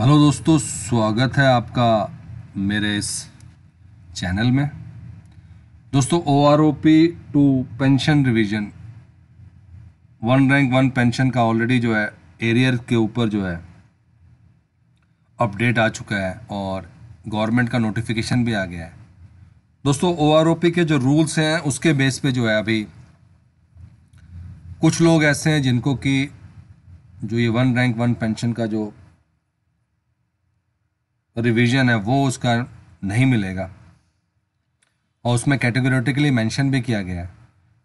hello दोस्तों स्वागत है आपका मेरे इस चैनल में दोस्तों O R O P two pension revision one rank one pension का ऑलरेडी जो है एरियर के ऊपर जो है अपडेट आ चुका है और गवर्नमेंट का नोटिफिकेशन भी आ गया है दोस्तों ओ आर ओ पी के जो रूल्स हैं उसके बेस पे जो है अभी कुछ लोग ऐसे हैं जिनको कि जो ये वन रैंक वन पेंशन का जो रिवीजन है वो उसका नहीं मिलेगा और उसमें कैटेगोरिटिकली मेंशन भी किया गया है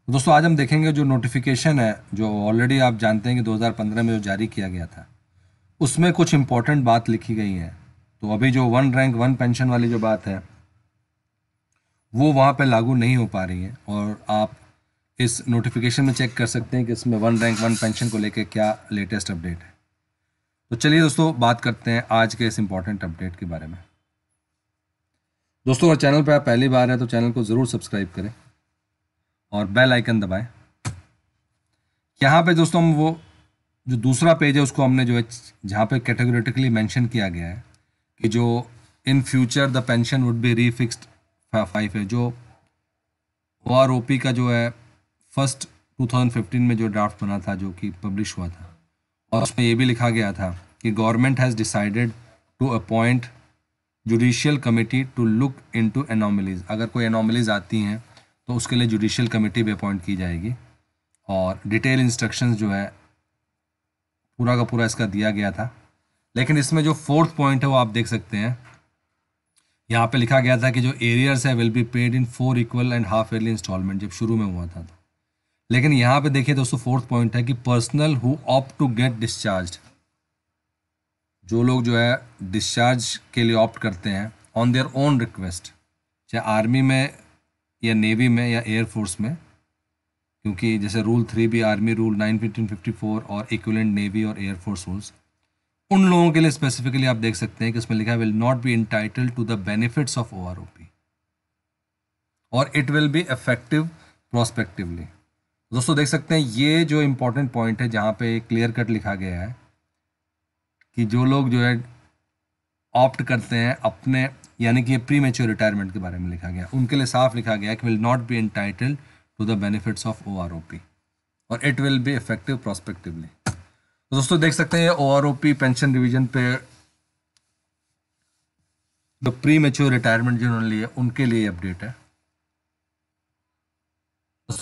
तो दोस्तों आज हम देखेंगे जो नोटिफिकेशन है जो ऑलरेडी आप जानते हैं कि 2015 में जो जारी किया गया था उसमें कुछ इम्पोर्टेंट बात लिखी गई है तो अभी जो वन रैंक वन पेंशन वाली जो बात है वो वहाँ पर लागू नहीं हो पा रही है और आप इस नोटिफिकेशन में चेक कर सकते हैं कि इसमें वन रैंक वन पेंशन को लेकर क्या लेटेस्ट अपडेट है तो चलिए दोस्तों बात करते हैं आज के इस इम्पॉर्टेंट अपडेट के बारे में दोस्तों अगर चैनल पर आप पहली बार हैं तो चैनल को ज़रूर सब्सक्राइब करें और बेल आइकन दबाएं यहाँ पे दोस्तों हम वो जो दूसरा पेज है उसको हमने जो है जहाँ पे कैटेगोरेटिकली मेंशन किया गया है कि जो in future the pension would be refixed five है जो ओ का जो है फर्स्ट 2015 में जो ड्राफ्ट बना था जो कि पब्लिश हुआ था और उसमें यह भी लिखा गया था कि government has decided to appoint judicial committee to look into anomalies अगर कोई एनोमलीज आती हैं तो उसके लिए जुडिशियल कमेटी भी अपॉइंट की जाएगी और डिटेल इंस्ट्रक्शन जो है पूरा का पूरा इसका दिया गया था लेकिन इसमें जो फोर्थ पॉइंट है वो आप देख सकते हैं यहाँ पे लिखा गया था कि जो एरियर्स है will be paid in four equal and half yearly installment जब शुरू में हुआ था तो लेकिन यहां पे देखिए दोस्तों फोर्थ पॉइंट है कि personal who opt to get discharge जो लोग जो है डिस्चार्ज के लिए ऑप्ट करते हैं ऑन देयर ओन रिक्वेस्ट चाहे आर्मी में या नेवी में या एयरफोर्स में क्योंकि जैसे रूल थ्री भी army rule nine fifteen fifty four और इक्वलेंट नेवी और एयरफोर्स रूल्स उन लोगों के लिए स्पेसिफिकली आप देख सकते हैं कि उसमें लिखा है will not be entitle to the benefits of O और it will be effective prospectively दोस्तों देख सकते हैं ये जो इम्पोर्टेंट पॉइंट है जहाँ पे क्लियर कट लिखा गया है कि जो लोग जो है ऑप्ट करते हैं अपने यानी कि प्री मेच्योर रिटायरमेंट के बारे में लिखा गया उनके लिए साफ लिखा गया कि will not be entitled to the benefits of O R O P और it will be effective prospectively तो दोस्तों देख सकते हैं O R O P pension revision पे द प्री मेच्योर रिटायरमेंट जिन्होंने लिए उनके लिए अपडेट है